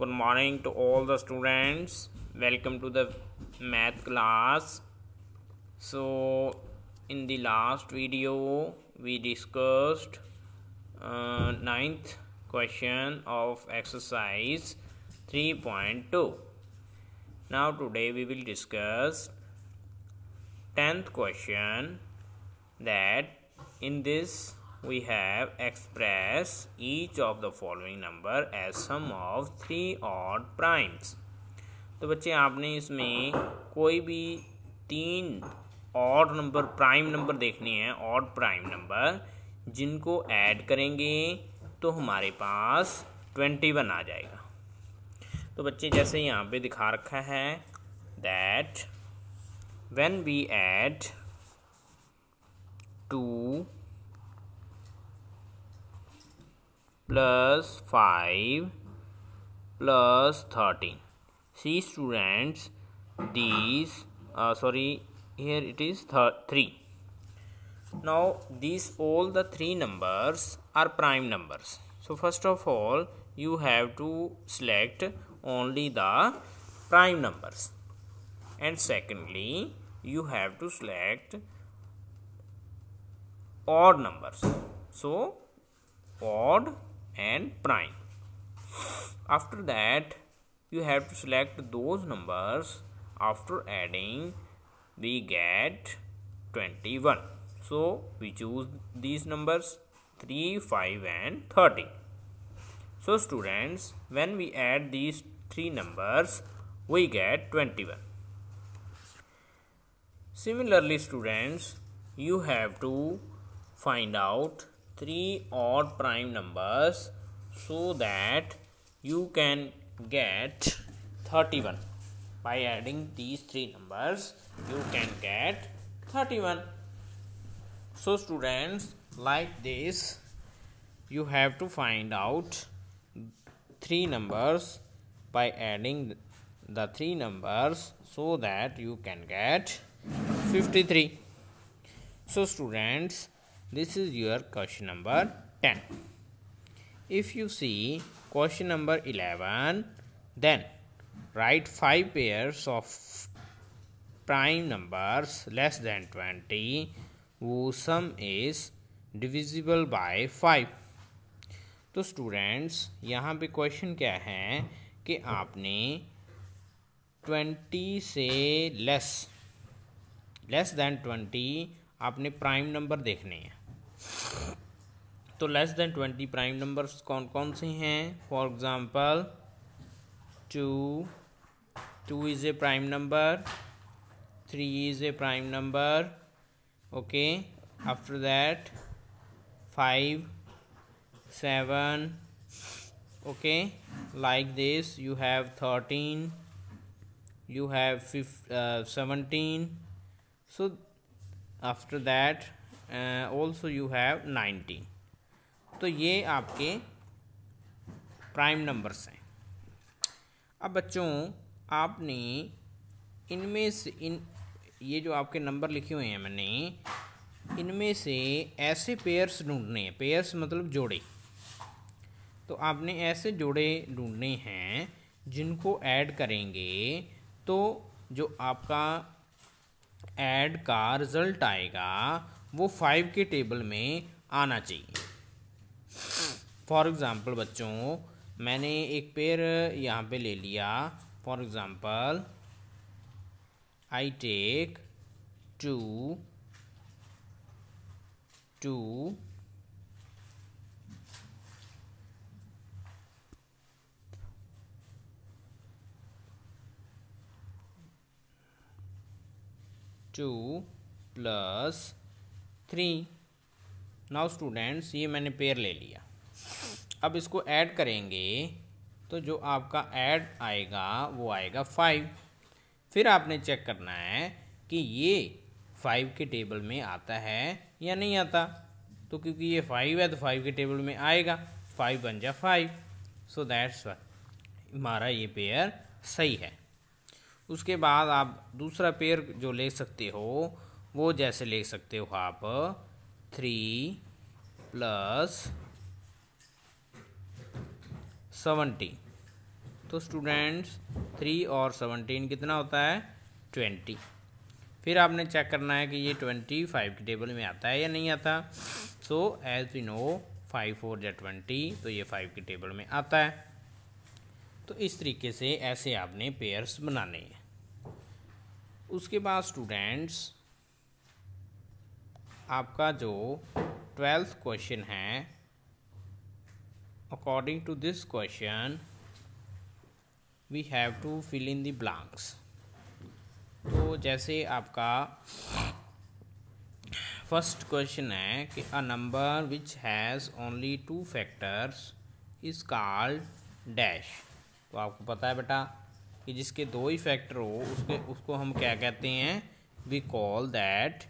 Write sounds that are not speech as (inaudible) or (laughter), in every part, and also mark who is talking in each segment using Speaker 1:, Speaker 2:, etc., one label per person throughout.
Speaker 1: good morning to all the students welcome to the math class so in the last video we discussed uh, ninth question of exercise 3.2 now today we will discuss 10th question that in this we have express each of the following number as sum of three odd primes तो बच्चे आपने इसमें कोई भी तीन और number prime number देखने हैं ऑड प्राइम नंबर जिनको ऐड करेंगे तो हमारे पास ट्वेंटी वन आ जाएगा तो बच्चे जैसे यहाँ पे दिखा रखा है that when we add two plus 5 plus 13 see students these uh, sorry here it is 3 now these all the three numbers are prime numbers so first of all you have to select only the prime numbers and secondly you have to select odd numbers so odd and prime after that you have to select those numbers after adding we get 21 so we choose these numbers 3 5 and 30 so students when we add these three numbers we get 21 similarly students you have to find out three odd prime numbers so that you can get 31 by adding these three numbers you can get 31 so students like this you have to find out three numbers by adding the three numbers so that you can get 53 so students This is your question number 10. If you see question number 11, then write 5 pairs of prime numbers less than 20 whose sum is divisible by 5. तो students यहाँ पे question क्या है कि आपने twenty से less less than twenty आपने prime number देखने हैं तो less than twenty prime numbers कौन कौन से हैं for example two two is a prime number three is a prime number okay after that five seven okay like this you have thirteen you have seventeen so after that also you have nineteen तो ये आपके prime numbers हैं अब बच्चों आपने इनमें से इन ये जो आपके नंबर लिखे हुए हैं मैंने इनमें से ऐसे पेयर्स ढूंढने हैं पेयर्स मतलब जोड़े तो आपने ऐसे जोड़े ढूंढने हैं जिनको ऐड करेंगे तो जो आपका ऐड का रिज़ल्ट आएगा वो फाइव के टेबल में आना चाहिए फॉर एग्ज़ाम्पल बच्चों मैंने एक पेड़ यहाँ पे ले लिया for example I take two two two plus three now students ये मैंने पेयर ले लिया अब इसको ऐड करेंगे तो जो आपका ऐड आएगा वो आएगा फाइव फिर आपने चेक करना है कि ये फाइव के टेबल में आता है या नहीं आता तो क्योंकि ये फाइव है तो फाइव के टेबल में आएगा फाइव बन जा फाइव सो दैट्स हमारा ये पेयर सही है उसके बाद आप दूसरा पेयर जो ले सकते हो वो जैसे ले सकते हो आप थ्री प्लस सेवेंटी तो स्टूडेंट्स थ्री और सेवनटीन कितना होता है ट्वेंटी फिर आपने चेक करना है कि ये ट्वेंटी फाइव के टेबल में आता है या नहीं आता so as we know five four या ट्वेंटी तो ये फाइव के टेबल में आता है तो इस तरीके से ऐसे आपने पेयर्स बनाने हैं उसके बाद स्टूडेंट्स आपका जो ट्वेल्थ क्वेश्चन है according to this question we have to fill in the blanks तो जैसे आपका फर्स्ट क्वेश्चन है कि a number which has only two factors is called dash तो आपको पता है बेटा कि जिसके दो ही फैक्टर हो उसके उसको हम क्या कहते हैं we call that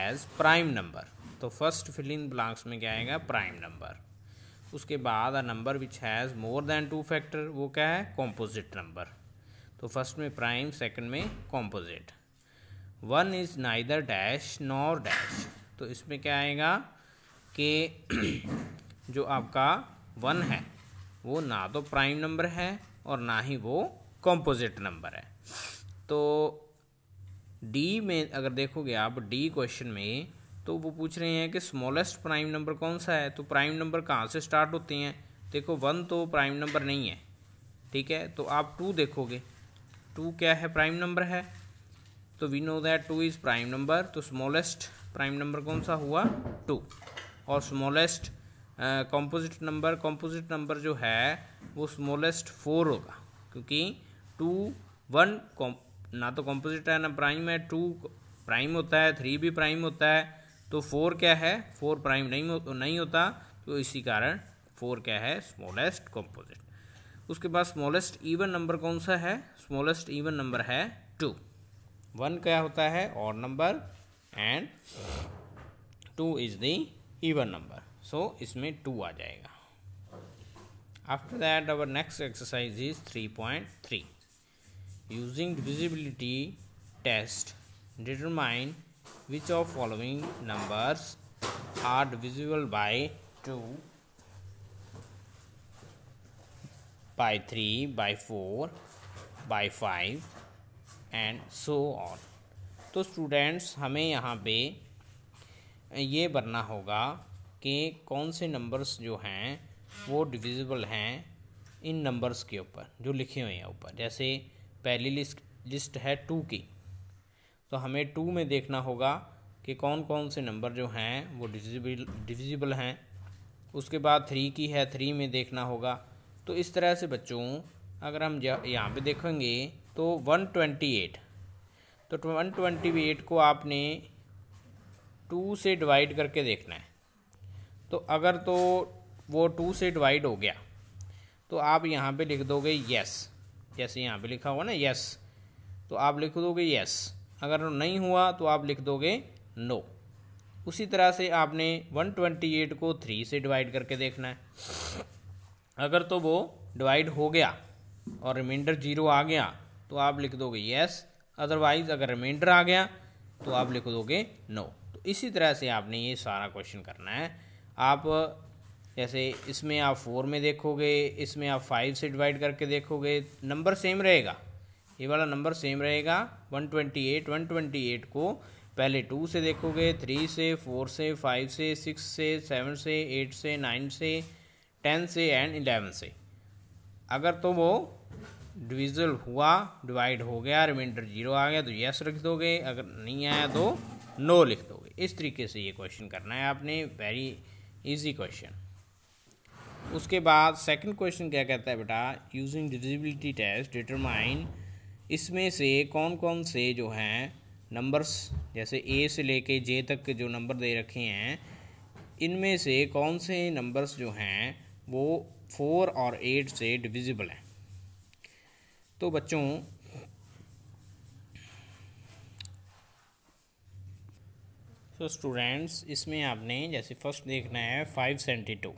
Speaker 1: as prime number तो फर्स्ट फिल इन में क्या आएगा प्राइम नंबर उसके बाद a number which has more than two factor वो क्या है कॉम्पोजिट नंबर तो फर्स्ट में प्राइम सेकंड में composite one is neither dash nor dash तो इसमें क्या आएगा कि (clears throat) जो आपका वन है वो ना तो प्राइम नंबर है और ना ही वो कॉम्पोजिट नंबर है तो डी में अगर देखोगे आप डी क्वेश्चन में तो वो पूछ रहे हैं कि स्मॉलेस्ट प्राइम नंबर कौन सा है तो प्राइम नंबर कहाँ से स्टार्ट होते हैं देखो वन तो प्राइम नंबर नहीं है ठीक है तो आप टू देखोगे टू क्या है प्राइम नंबर है तो we know that two is prime number तो स्मॉलेस्ट प्राइम नंबर कौन सा हुआ टू और smallest composite number composite number जो है वो स्मॉलेस्ट फोर होगा क्योंकि टू वन ना तो कॉम्पोजिट है ना प्राइम है टू प्राइम होता है थ्री भी प्राइम होता है तो फोर क्या है फोर प्राइम नहीं हो, नहीं होता तो इसी कारण फोर क्या है स्मॉलेस्ट कॉम्पोजिट उसके बाद स्मॉलेस्ट इवन नंबर कौन सा है स्मॉलेस्ट इवन नंबर है टू वन क्या होता है और number and two is the even number so इसमें टू आ जाएगा after that our next exercise is three point three using divisibility test determined which of following numbers are divisible by 2 by 3 by 4 by 5 and so on तो students हमें यहाँ पे ये बनना होगा कि कौन से नंबर्स जो हैं वो डिविजिबल हैं इन नंबर्स के ऊपर जो लिखे हुए हैं ऊपर जैसे पहली लिस्ट लिस्ट है टू की तो हमें टू में देखना होगा कि कौन कौन से नंबर जो हैं वो डिविजिबल डिविजिबल हैं उसके बाद थ्री की है थ्री में देखना होगा तो इस तरह से बच्चों अगर हम यहाँ पे देखेंगे तो वन ट्वेंटी एट तो वन ट्वेंटी एट को आपने टू से डिवाइड करके देखना है तो अगर तो वो टू से डिवाइड हो गया तो आप यहाँ पे लिख दोगे यस जैसे यहाँ पे लिखा हुआ ना यस तो आप लिख दोगे यस अगर नहीं हुआ तो आप लिख दोगे नो उसी तरह से आपने 128 को थ्री से डिवाइड करके देखना है अगर तो वो डिवाइड हो गया और रिमाइंडर जीरो आ गया तो आप लिख दोगे यस अदरवाइज अगर रिमाइंडर आ गया तो आप लिख दोगे नो तो इसी तरह से आपने ये सारा क्वेश्चन करना है आप जैसे इसमें आप फोर में देखोगे इसमें आप फाइव से डिवाइड करके देखोगे नंबर सेम रहेगा ये वाला नंबर सेम रहेगा one twenty eight one twenty eight को पहले टू से देखोगे थ्री से फोर से फाइव से सिक्स से सेवन से एट से नाइन से टेन से एंड इलेवन से अगर तो वो डिविजल हुआ डिवाइड हो गया रिमाइंडर जीरो आ गया तो यस लिख दोगे अगर नहीं आया तो नो लिख दोगे इस तरीके से ये क्वेश्चन करना है आपने वेरी इजी क्वेश्चन उसके बाद सेकंड क्वेश्चन क्या कहता है बेटा यूजिंग डिजिबिलिटी टेस्ट डिटरमाइन इसमें से कौन कौन से जो हैं नंबर्स जैसे ए से लेके जे तक के जो नंबर दे रखे हैं इनमें से कौन से नंबर्स जो हैं वो फोर और एट से डिविजिबल हैं तो बच्चों तो स्टूडेंट्स इसमें आपने जैसे फर्स्ट देखना है फाइव सेवेंटी टू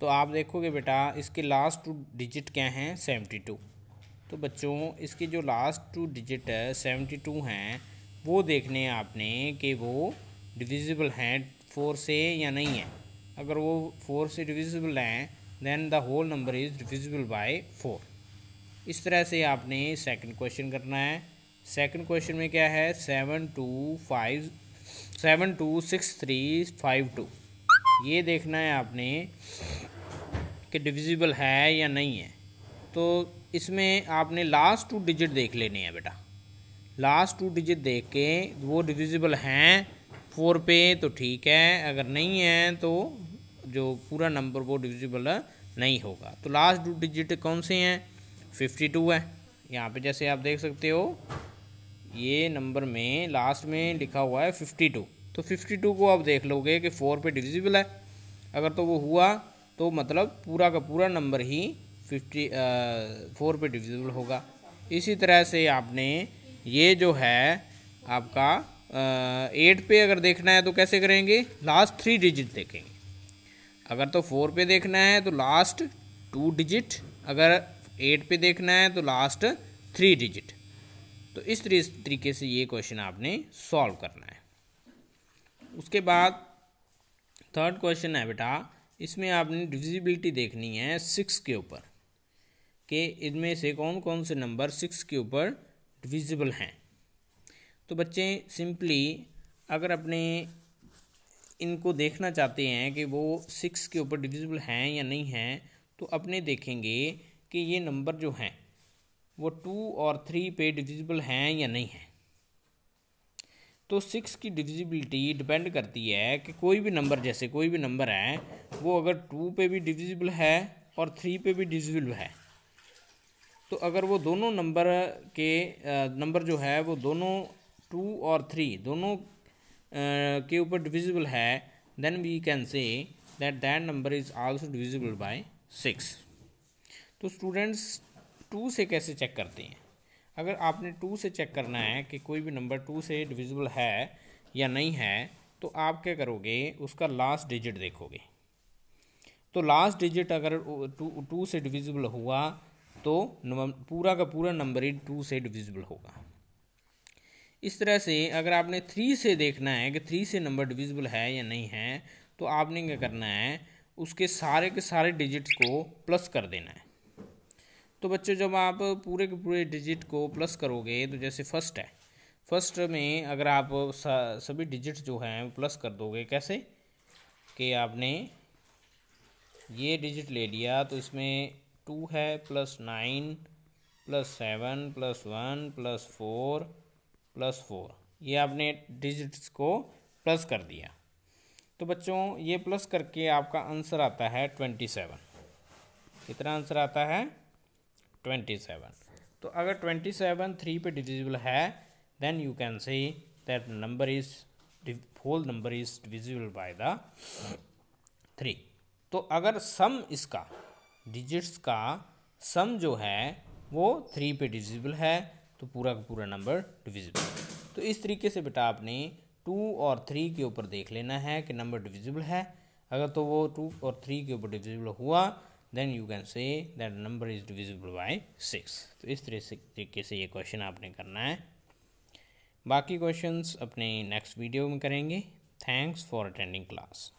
Speaker 1: तो आप देखोगे बेटा इसके लास्ट टू डिजिट क्या हैं सेवेंटी टू तो बच्चों इसके जो last two digit seventy two हैं वो देखने हैं आपने कि वो डिविजिबल हैं फोर से या नहीं है अगर वो फोर से डिविजिबल हैं then the whole number is divisible by four इस तरह से आपने सेकंड क्वेश्चन करना है सेकंड क्वेश्चन में क्या है seven two five seven two six three five two ये देखना है आपने कि डिविजिबल है या नहीं है तो इसमें आपने लास्ट टू डिजिट देख लेने हैं बेटा लास्ट टू डिजिट देख के वो डिविजिबल हैं फोर पे तो ठीक है अगर नहीं है तो जो पूरा नंबर वो डिविजिबल नहीं होगा तो लास्ट टू डिजिट कौन से हैं फिफ्टी टू है यहाँ पे जैसे आप देख सकते हो ये नंबर में लास्ट में लिखा हुआ है फिफ्टी टू तो फिफ्टी टू को आप देख लोगे कि फोर पे डिविजिबल है अगर तो वो हुआ तो मतलब पूरा का पूरा नंबर ही फिफ्टी फोर पे डिविजिबल होगा इसी तरह से आपने ये जो है आपका एट पे अगर देखना है तो कैसे करेंगे लास्ट थ्री डिजिट देखेंगे अगर तो फोर पे देखना है तो लास्ट टू डिजिट अगर एट पे देखना है तो लास्ट थ्री डिजिट तो इस तरीके से ये क्वेश्चन आपने सॉल्व करना है उसके बाद थर्ड क्वेश्चन है बेटा इसमें आपने डिविजिबिलिटी देखनी है सिक्स के ऊपर कि इनमें से कौन कौन से नंबर सिक्स के ऊपर डिविजिबल हैं तो बच्चे सिंपली अगर अपने इनको देखना चाहते हैं कि वो सिक्स के ऊपर डिविजिबल हैं या नहीं हैं तो अपने देखेंगे कि ये नंबर जो हैं वो टू और थ्री पे डिविजिबल हैं या नहीं हैं तो सिक्स की डिविजिबिलिटी डिपेंड करती है कि कोई भी नंबर जैसे कोई भी नंबर है वो अगर टू पे भी डिविजिबल है और थ्री पे भी डिविजिबल है तो अगर वो दोनों नंबर के नंबर जो है वो दोनों टू और थ्री दोनों के ऊपर डिविजिबल है then we can say that that number is also divisible by six तो स्टूडेंट्स टू से कैसे चेक करते हैं अगर आपने टू से चेक करना है कि कोई भी नंबर टू से डिविजिबल है या नहीं है तो आप क्या करोगे उसका लास्ट डिजिट देखोगे तो लास्ट डिजिट अगर टू टू से डिविजिबल हुआ तो पूरा का पूरा नंबर ही टू से डिविजिबल होगा इस तरह से अगर आपने थ्री से देखना है कि थ्री से नंबर डिविजिबल है या नहीं है तो आपने क्या करना है उसके सारे के सारे डिजिट्स को प्लस कर देना है तो बच्चों जब आप पूरे के पूरे डिजिट को प्लस करोगे तो जैसे फर्स्ट है फर्स्ट में अगर आप सभी डिजिट जो हैं प्लस कर दोगे कैसे कि आपने ये डिजिट ले लिया तो इसमें टू है plus nine plus seven plus one plus four plus four ये आपने डिजिट्स को प्लस कर दिया तो बच्चों ये प्लस करके आपका आंसर आता है ट्वेंटी सेवन कितना आंसर आता है ट्वेंटी सेवन तो अगर ट्वेंटी सेवन थ्री पे डिविजिबल है then you can say that number is whole number is divisible by the three तो अगर सम इसका डिजिट्स का सम जो है वो थ्री पे डिविजिबल है तो पूरा का पूरा नंबर डिविजिबल तो इस तरीके से बेटा आपने टू और थ्री के ऊपर देख लेना है कि नंबर डिविजिबल है अगर तो वो टू और थ्री के ऊपर डिविजिबल हुआ then you can say that number is divisible by six तो इस तरीके से ये क्वेश्चन आपने करना है बाकी क्वेश्चंस अपने नेक्स्ट वीडियो में करेंगे थैंक्स फॉर अटेंडिंग क्लास